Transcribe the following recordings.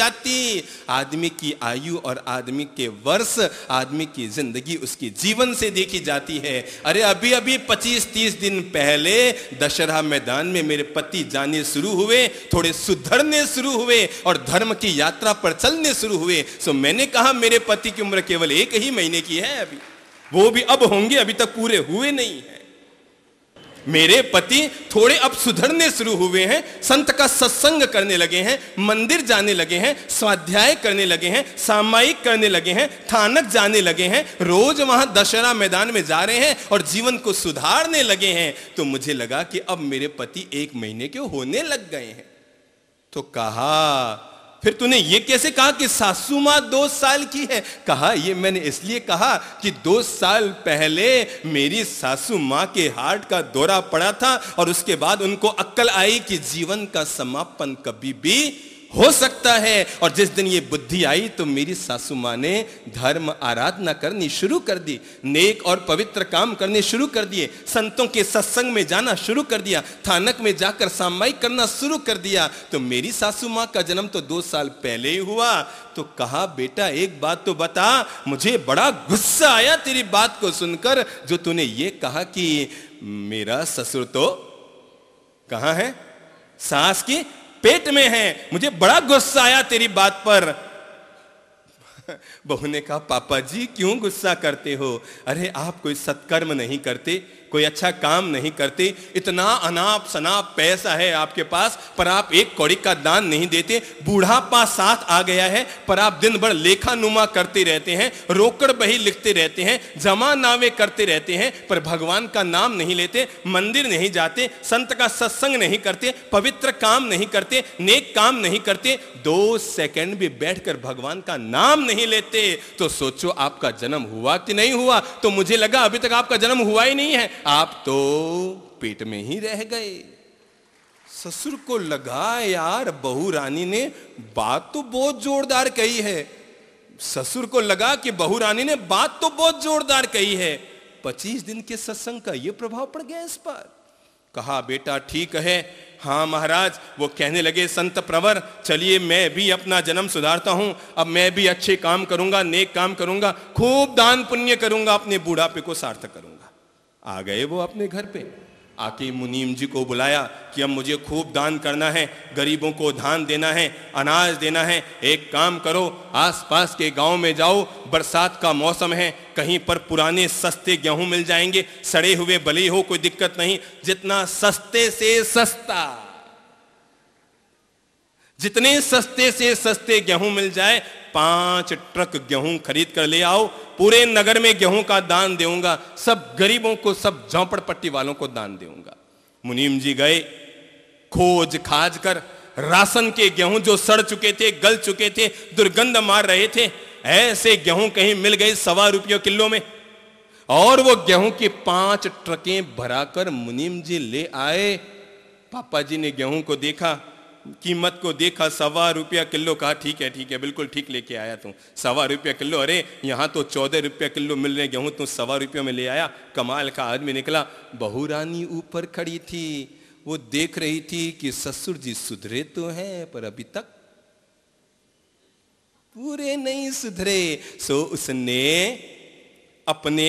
जाती आदमी की आयु और आदमी के वर्ष आदमी की जिंदगी उसकी जीवन से देखी जाती है अरे अभी अभी पच्चीस तीस दिन पहले दशहरा मैदान में मेरे पति जाने शुरू हुए थोड़े सुधरने शुरू हुए और धर्म की यात्रा पर चलने शुरू हुए सो मैंने कहा मेरे पति की उम्र केवल एक ही महीने की है अभी वो भी अब होंगे अभी तक पूरे हुए नहीं है मेरे पति थोड़े अब सुधरने शुरू हुए हैं संत का सत्संग करने लगे हैं मंदिर जाने लगे हैं स्वाध्याय करने लगे हैं सामायिक करने लगे हैं थानक जाने लगे हैं रोज वहां दशहरा मैदान में जा रहे हैं और जीवन को सुधारने लगे हैं तो मुझे लगा कि अब मेरे पति एक महीने के होने लग गए हैं तो कहा फिर तूने ये कैसे कहा कि सासू माँ दो साल की है कहा ये मैंने इसलिए कहा कि दो साल पहले मेरी सासू माँ के हार्ट का दौरा पड़ा था और उसके बाद उनको अक्कल आई कि जीवन का समापन कभी भी हो सकता है और जिस दिन ये बुद्धि आई तो मेरी सासू माँ ने धर्म आराधना करनी शुरू कर दी नेक और पवित्र काम करने शुरू कर दिए संतों के सत्संग में जाना शुरू कर दिया थानक में जाकर सामायिक करना शुरू कर दिया तो मेरी सासू माँ का जन्म तो दो साल पहले ही हुआ तो कहा बेटा एक बात तो बता मुझे बड़ा गुस्सा आया तेरी बात को सुनकर जो तूने ये कहा कि मेरा ससुर तो कहा है सास की पेट में है मुझे बड़ा गुस्सा आया तेरी बात पर बहू ने कहा पापा जी क्यों गुस्सा करते हो अरे आप कोई सत्कर्म नहीं करते कोई अच्छा काम नहीं करते इतना अनाप शनाप पैसा है आपके पास पर आप एक कौड़ी का दान नहीं देते बूढ़ापा साथ आ गया है पर आप दिन भर लेखा नुमा करते रहते हैं रोकड़ बही लिखते रहते हैं जमा नावे करते रहते हैं पर भगवान का नाम नहीं लेते मंदिर नहीं जाते संत का सत्संग नहीं करते पवित्र काम नहीं करते नेक काम नहीं करते दो सेकेंड भी बैठ भगवान का नाम नहीं लेते तो सोचो आपका जन्म हुआ कि नहीं हुआ तो मुझे लगा अभी तक आपका जन्म हुआ ही नहीं है आप तो पेट में ही रह गए ससुर को लगा यार बहू रानी ने बात तो बहुत जोरदार कही है ससुर को लगा कि बहू रानी ने बात तो बहुत जोरदार कही है पच्चीस दिन के सत्संग का यह प्रभाव पड़ गया इस पर कहा बेटा ठीक है हाँ महाराज वो कहने लगे संत प्रवर चलिए मैं भी अपना जन्म सुधारता हूं अब मैं भी अच्छे काम करूंगा नेक काम करूंगा खूब दान पुण्य करूंगा अपने बुढ़ापे को सार्थक करूंगा आ गए वो अपने घर पे आके मुनीम जी को बुलाया कि अब मुझे खूब दान करना है गरीबों को धान देना है अनाज देना है एक काम करो आसपास के गांव में जाओ बरसात का मौसम है कहीं पर पुराने सस्ते गेहूं मिल जाएंगे सड़े हुए बली हो कोई दिक्कत नहीं जितना सस्ते से सस्ता जितने सस्ते से सस्ते गेहूं मिल जाए पांच ट्रक गेहूं खरीद कर ले आओ पूरे नगर में गेहूं का दान दूंगा सब गरीबों को सब झोंपड़पट्टी वालों को दान दूंगा मुनीम जी गए खोज खाज कर राशन के गेहूं जो सड़ चुके थे गल चुके थे दुर्गंध मार रहे थे ऐसे गेहूं कहीं मिल गए सवा रुपये किलो में और वो गेहूं की पांच ट्रकें भराकर मुनीम जी ले आए पापा जी ने गेहूं को देखा कीमत को देखा सवा रुपया किलो कहा ठीक है ठीक है बिल्कुल ठीक लेके आया तू सवा रुपया किलो अरे यहाँ तो चौदह रुपया किलो मिल रहे गेहूँ तू तो सवा रुपये में ले आया कमाल का आदमी निकला बहू रानी ऊपर खड़ी थी वो देख रही थी कि ससुर जी सुधरे तो हैं पर अभी तक पूरे नहीं सुधरे सो उसने अपने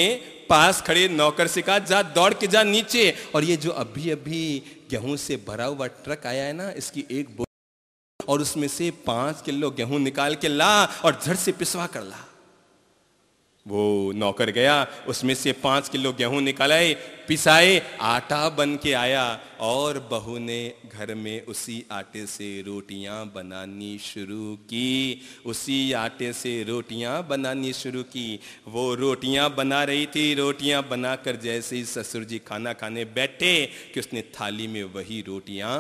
पास खड़े नौकर से कहा जा दौड़ के जा नीचे और ये जो अभी अभी गेहूं से भरा हुआ ट्रक आया है ना इसकी एक बोरी और उसमें से पांच किलो गेहूं निकाल के ला और झट से पिसवा कर ला वो नौकर गया उसमें से पांच किलो गेहूं निकालाए पिसाए आटा बन के आया और बहू ने घर में उसी आटे से रोटियां बनानी शुरू की उसी आटे से रोटियां बनानी शुरू की वो रोटियां बना रही थी रोटियां बनाकर जैसे ही ससुर जी खाना खाने बैठे कि उसने थाली में वही रोटियां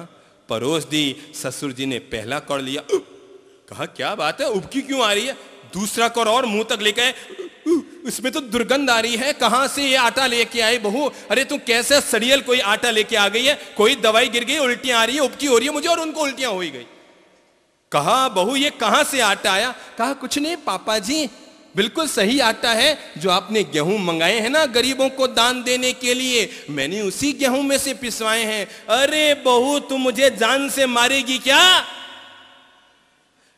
परोस दी ससुर जी ने पहला कौड़ लिया कहा क्या बात है उबकी क्यों आ रही है दूसरा कर और मुंह तक लेके उसमें तो दुर्गंध आ रही है कहां से ये आटा लेके आए बहू अरे तू कैसे सड़ियल कोई आटा लेके आ गई है कोई दवाई गिर गई उल्टियां आ रही है उपकी हो रही है मुझे और उनको उल्टियां हो गई कहा बहू ये कहां से आटा आया कहा कुछ नहीं पापा जी बिल्कुल सही आटा है जो आपने गेहूं मंगाए हैं ना गरीबों को दान देने के लिए मैंने उसी गेहूं में से पिसवाए हैं अरे बहू तुम मुझे जान से मारेगी क्या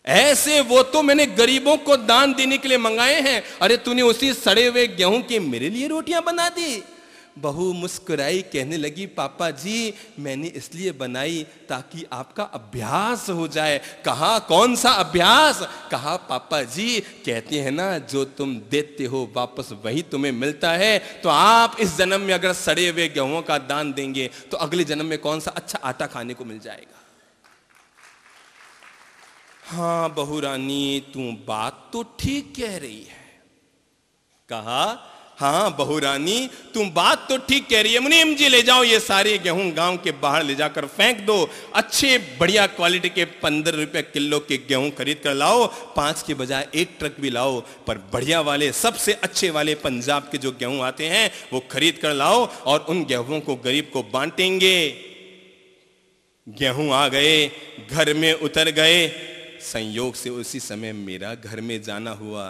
ऐसे वो तो मैंने गरीबों को दान देने के लिए मंगाए हैं अरे तूने उसी सड़े हुए गेहूं की मेरे लिए रोटियां बना दी बहू मुस्कुराई कहने लगी पापा जी मैंने इसलिए बनाई ताकि आपका अभ्यास हो जाए कहा कौन सा अभ्यास कहा पापा जी कहते हैं ना जो तुम देते हो वापस वही तुम्हें मिलता है तो आप इस जन्म में अगर सड़े हुए गेहूं का दान देंगे तो अगले जन्म में कौन सा अच्छा आटा खाने को मिल जाएगा हाँ बहू रानी तू बात तो ठीक कह रही है कहा हाँ बहू रानी तुम बात तो ठीक कह रही है मुनीम जी ले जाओ ये सारे गेहूं गांव के बाहर ले जाकर फेंक दो अच्छे बढ़िया क्वालिटी के पंद्रह रुपए किलो के गेहूं खरीद कर लाओ पांच के बजाय एक ट्रक भी लाओ पर बढ़िया वाले सबसे अच्छे वाले पंजाब के जो गेहूं आते हैं वो खरीद कर लाओ और उन गेहूं को गरीब को बांटेंगे गेहूं आ गए घर में उतर गए संयोग से उसी समय मेरा घर में जाना हुआ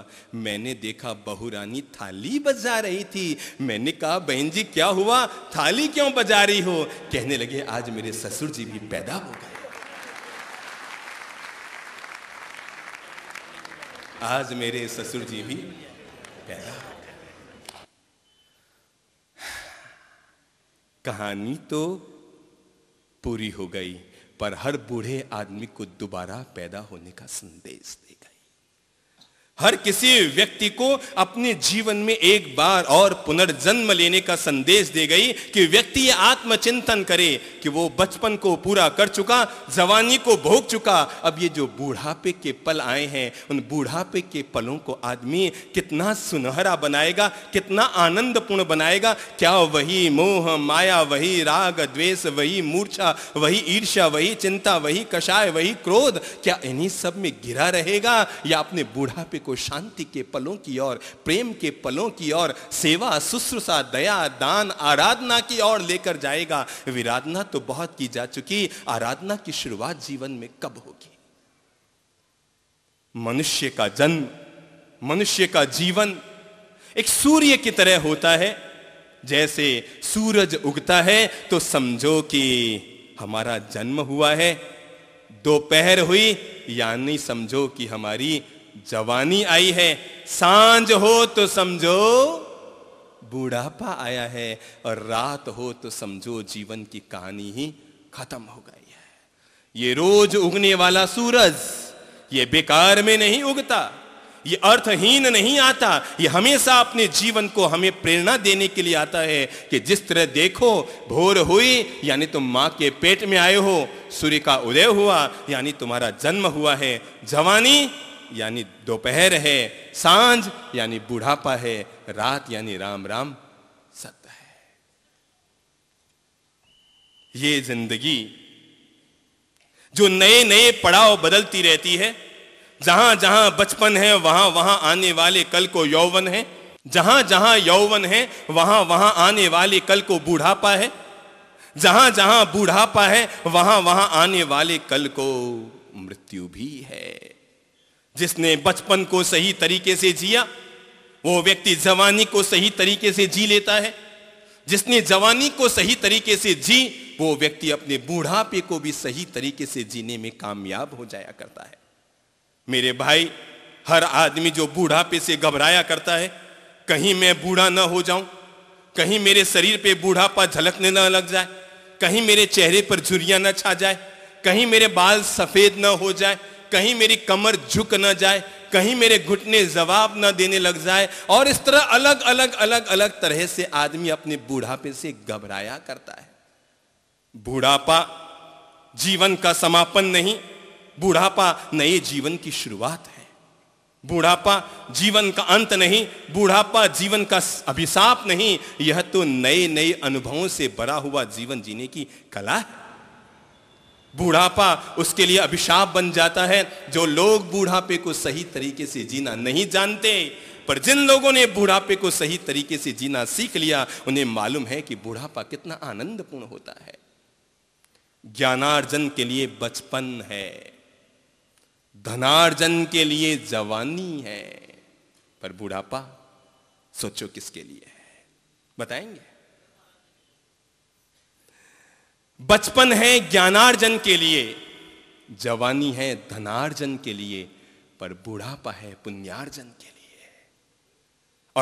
मैंने देखा बहू रानी थाली बजा रही थी मैंने कहा बहन जी क्या हुआ थाली क्यों बजा रही हो कहने लगे आज मेरे ससुर जी भी पैदा हो गए आज मेरे ससुर जी भी पैदा हो गए कहानी तो पूरी हो गई पर हर बूढ़े आदमी को दोबारा पैदा होने का संदेश दे गए हर किसी व्यक्ति को अपने जीवन में एक बार और पुनर्जन्म लेने का संदेश दे गई कि व्यक्ति व्यक्ति आत्मचिंतन करे कि वो बचपन को पूरा कर चुका जवानी को भोग चुका अब ये जो बूढ़ापे के पल आए हैं उन बूढ़ापे के पलों को आदमी कितना सुनहरा बनाएगा कितना आनंदपूर्ण बनाएगा क्या वही मोह माया वही राग द्वेष वही मूर्छा वही ईर्ष्या वही चिंता वही कषाय वही क्रोध क्या इन्हीं सब में गिरा रहेगा या अपने बूढ़ापे को शांति के पलों की ओर प्रेम के पलों की ओर सेवा शुश्रूषा दया दान आराधना की ओर लेकर जाएगा विराधना तो बहुत की जा चुकी आराधना की शुरुआत जीवन में कब होगी मनुष्य का जन्म मनुष्य का जीवन एक सूर्य की तरह होता है जैसे सूरज उगता है तो समझो कि हमारा जन्म हुआ है दोपहर हुई यानी समझो कि हमारी जवानी आई है सांझ हो तो समझो बुढ़ापा आया है और रात हो तो समझो जीवन की कहानी ही खत्म हो गई है ये रोज उगने वाला सूरज ये बेकार में नहीं उगता ये अर्थहीन नहीं आता ये हमेशा अपने जीवन को हमें प्रेरणा देने के लिए आता है कि जिस तरह देखो भोर हुई यानी तुम माँ के पेट में आए हो सूर्य का उदय हुआ यानी तुम्हारा जन्म हुआ है जवानी यानी दोपहर है सांझ यानी बुढ़ापा है रात यानी राम राम सत्य है ये जिंदगी जो नए नए पड़ाव बदलती रहती है जहां जहां बचपन है वहां वहां आने वाले कल को यौवन है जहां जहां यौवन है वहां वहां आने वाले कल को बुढ़ापा है जहां जहां बुढ़ापा है वहां वहां आने वाले कल को मृत्यु भी है जिसने बचपन को सही तरीके से जिया वो व्यक्ति जवानी को सही तरीके से जी लेता है जिसने जवानी को सही तरीके से जी वो व्यक्ति अपने बूढ़ापे को भी सही तरीके से जीने में कामयाब हो जाया करता है मेरे भाई हर आदमी जो बूढ़ापे से घबराया करता है कहीं मैं बूढ़ा ना हो जाऊं कहीं मेरे शरीर पे बूढ़ापा झलकने ना लग जाए कहीं मेरे चेहरे पर झुरिया ना छा जाए कहीं मेरे बाल सफेद ना हो जाए कहीं मेरी कमर झुक ना जाए कहीं मेरे घुटने जवाब न देने लग जाए और इस तरह अलग अलग अलग अलग तरह से आदमी अपने बुढ़ापे से घबराया करता है बूढ़ापा जीवन का समापन नहीं बूढ़ापा नए जीवन की शुरुआत है बूढ़ापा जीवन का अंत नहीं बूढ़ापा जीवन का अभिशाप नहीं यह तो नए नए अनुभवों से भरा हुआ जीवन जीने की कला है बुढ़ापा उसके लिए अभिशाप बन जाता है जो लोग बुढ़ापे को सही तरीके से जीना नहीं जानते पर जिन लोगों ने बुढ़ापे को सही तरीके से जीना सीख लिया उन्हें मालूम है कि बुढ़ापा कितना आनंदपूर्ण होता है ज्ञानार्जन के लिए बचपन है धनार्जन के लिए जवानी है पर बुढ़ापा सोचो किसके लिए है बताएंगे बचपन है ज्ञानार्जन के लिए जवानी है धनार्जन के लिए पर बुढ़ापा है पुण्यार्जन के लिए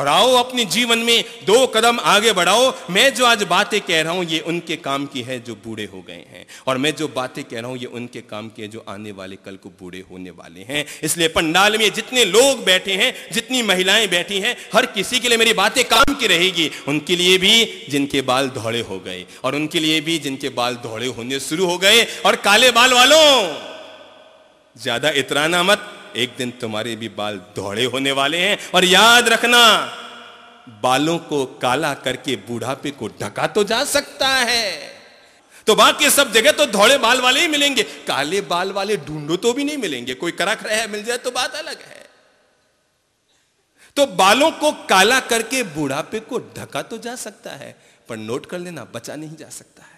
और आओ अपने जीवन में दो कदम आगे बढ़ाओ मैं जो आज बातें कह रहा हूं ये उनके काम की है जो बूढ़े हो गए हैं और मैं जो बातें कह रहा हूं ये उनके काम की है जो आने वाले कल को बूढ़े होने वाले हैं इसलिए पंडाल में जितने लोग बैठे हैं जितनी महिलाएं बैठी हैं हर किसी के लिए मेरी बातें काम की रहेगी उनके लिए भी जिनके बाल धौड़े हो गए और उनके लिए भी जिनके बाल धौड़े होने शुरू हो गए और काले बाल वालों ज्यादा इतराना मत एक दिन तुम्हारे भी बाल दौड़े होने वाले हैं और याद रखना बालों को काला करके बुढ़ापे को ढका तो जा सकता है तो बाकी सब जगह तो धौड़े बाल वाले ही मिलेंगे काले बाल वाले ढूंढो तो भी नहीं मिलेंगे कोई करक रहा मिल जाए तो बात अलग है तो बालों को काला करके बुढ़ापे को ढका तो जा सकता है पर नोट कर लेना बचा नहीं जा सकता है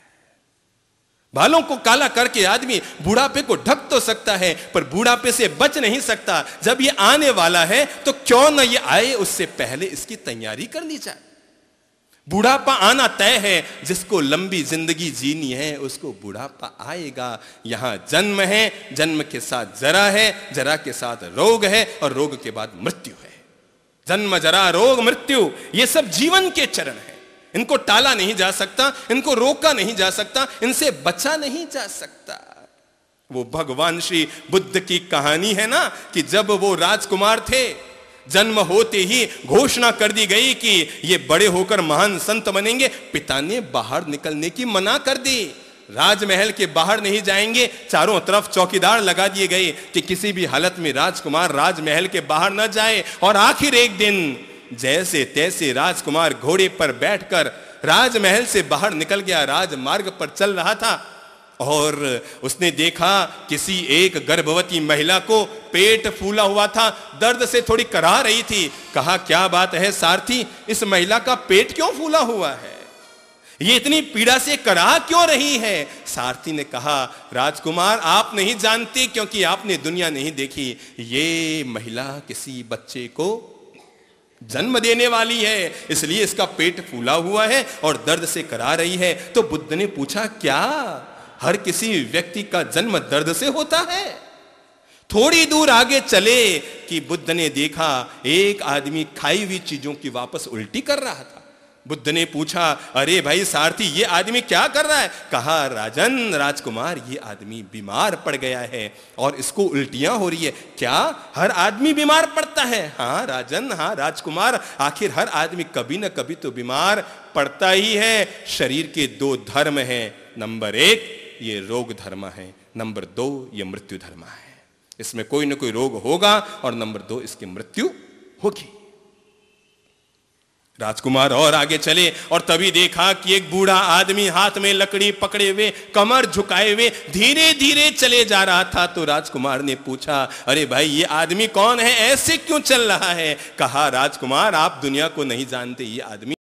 बालों को काला करके आदमी बुढ़ापे को ढक तो सकता है पर बुढ़ापे से बच नहीं सकता जब ये आने वाला है तो क्यों ना ये आए उससे पहले इसकी तैयारी करनी चाहिए बुढ़ापा आना तय है जिसको लंबी जिंदगी जीनी है उसको बुढ़ापा आएगा यहां जन्म है जन्म के साथ जरा है जरा के साथ रोग है और रोग के बाद मृत्यु है जन्म जरा रोग मृत्यु ये सब जीवन के चरण है इनको टाला नहीं जा सकता इनको रोका नहीं जा सकता इनसे बचा नहीं जा सकता वो भगवान श्री बुद्ध की कहानी है ना कि जब वो राजकुमार थे जन्म होते ही घोषणा कर दी गई कि ये बड़े होकर महान संत बनेंगे पिता ने बाहर निकलने की मना कर दी राजमहल के बाहर नहीं जाएंगे चारों तरफ चौकीदार लगा दिए गए कि किसी भी हालत में राजकुमार राजमहल के बाहर न जाए और आखिर एक दिन जैसे तैसे राजकुमार घोड़े पर बैठकर राजमहल से बाहर निकल गया राजमार्ग पर चल रहा था और उसने देखा किसी एक गर्भवती महिला को पेट फूला हुआ था दर्द से थोड़ी करा रही थी कहा क्या बात है सारथी इस महिला का पेट क्यों फूला हुआ है ये इतनी पीड़ा से करा क्यों रही है सारथी ने कहा राजकुमार आप नहीं जानते क्योंकि आपने दुनिया नहीं देखी ये महिला किसी बच्चे को जन्म देने वाली है इसलिए इसका पेट फूला हुआ है और दर्द से करा रही है तो बुद्ध ने पूछा क्या हर किसी व्यक्ति का जन्म दर्द से होता है थोड़ी दूर आगे चले कि बुद्ध ने देखा एक आदमी खाई हुई चीजों की वापस उल्टी कर रहा था बुद्ध ने पूछा अरे भाई सारथी ये आदमी क्या कर रहा है कहा राजन राजकुमार ये आदमी बीमार पड़ गया है और इसको उल्टियां हो रही है क्या हर आदमी बीमार पड़ता है हाँ राजन हाँ राजकुमार आखिर हर आदमी कभी ना कभी तो बीमार पड़ता ही है शरीर के दो धर्म हैं नंबर एक ये रोग धर्म है नंबर दो ये मृत्यु धर्म है इसमें कोई ना कोई रोग होगा और नंबर दो इसकी मृत्यु होगी राजकुमार और आगे चले और तभी देखा कि एक बूढ़ा आदमी हाथ में लकड़ी पकड़े हुए कमर झुकाए हुए धीरे धीरे चले जा रहा था तो राजकुमार ने पूछा अरे भाई ये आदमी कौन है ऐसे क्यों चल रहा है कहा राजकुमार आप दुनिया को नहीं जानते ये आदमी